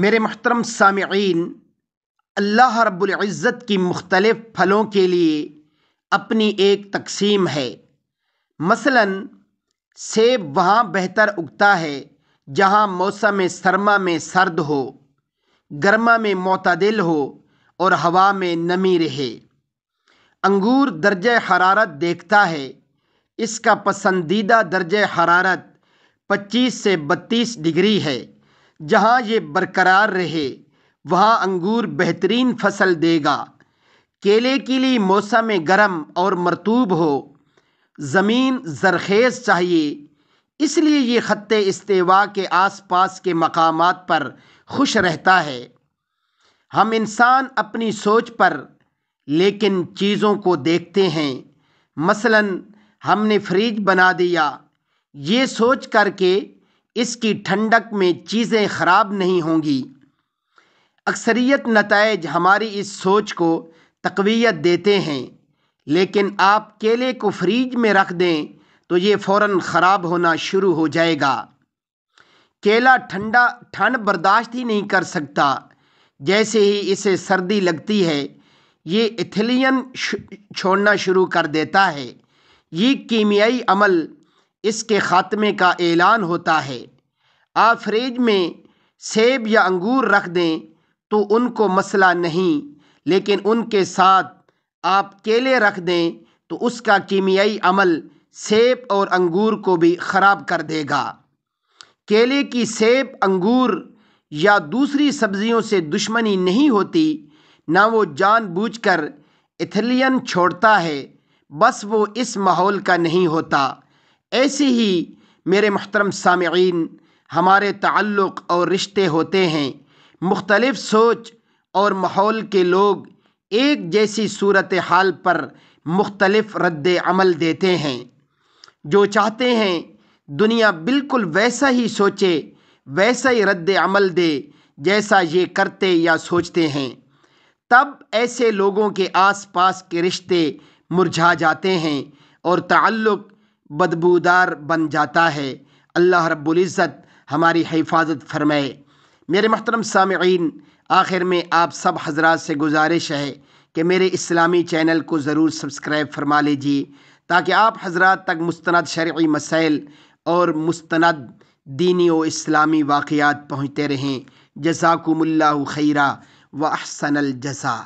मेरे मोहतरम सामीन अल्लाह रब्ज़त की मुख्तलिफ़ फलों के लिए अपनी एक तकसीम है मसलन सेब वहाँ बेहतर उगता है जहाँ मौसम सरमा में सर्द हो गर्मा में मतदिल हो और हवा में नमी रहे अंगूर दर्ज हरारत देखता है इसका पसंदीदा दर्ज हरारत 25 से 32 डिग्री है जहाँ ये बरकरार रहे वहाँ अंगूर बेहतरीन फसल देगा केले के लिए मौसम गर्म और मरतूब हो ज़मीन जरखेज़ चाहिए इसलिए ये ख़त्ते इस्तेवा के आस पास के मकाम पर खुश रहता है हम इंसान अपनी सोच पर लेकिन चीज़ों को देखते हैं मसलन हमने फ्रिज बना दिया ये सोच करके इसकी ठंडक में चीज़ें ख़राब नहीं होंगी अक्सरियत नतज हमारी इस सोच को तकवीत देते हैं लेकिन आप केले को फ्रीज में रख दें तो ये फ़ौर ख़राब होना शुरू हो जाएगा केला ठंडा ठंड बर्दाश्त ही नहीं कर सकता जैसे ही इसे सर्दी लगती है ये इथिलियन छोड़ना शुरू कर देता है ये कीमियाई अमल इसके ख़ात्मे का ऐलान होता है आप फ्रिज में सेब या अंगूर रख दें तो उनको मसला नहीं लेकिन उनके साथ आप केले रख दें तो उसका कीमियाई अमल सेब और अंगूर को भी ख़राब कर देगा केले की सेब अंगूर या दूसरी सब्जियों से दुश्मनी नहीं होती ना वो जानबूझकर इथिलियन छोड़ता है बस वो इस माहौल का नहीं होता ऐसे ही मेरे मोहतरम सामीन हमारे ताल्लुक़ और रिश्ते होते हैं मुख्तलफ सोच और माहौल के लोग एक जैसी सूरत हाल पर मुख्तलफ रद्द अमल देते हैं जो चाहते हैं दुनिया बिल्कुल वैसा ही सोचे वैसा ही रद्द अमल दे जैसा ये करते या सोचते हैं तब ऐसे लोगों के आस पास के रिश्ते मुरझा जाते हैं और ताल्लुक़ बदबूदार बन जाता है अल्लाह रब्ज़त हमारी हिफाजत फरमाए मेरे महतरम सामीन आखिर में आप सब हजरात से गुजारिश है कि मेरे इस्लामी चैनल को ज़रूर सब्सक्राइब फरमा लीजिए ताकि आप हजरात तक मुस्ंद शर्य मसाइल और मुस्ंद दीनी व इस्लामी वाक़ात पहुँचते रहें जजाकुमल्ला खैरा व अहसनल जजा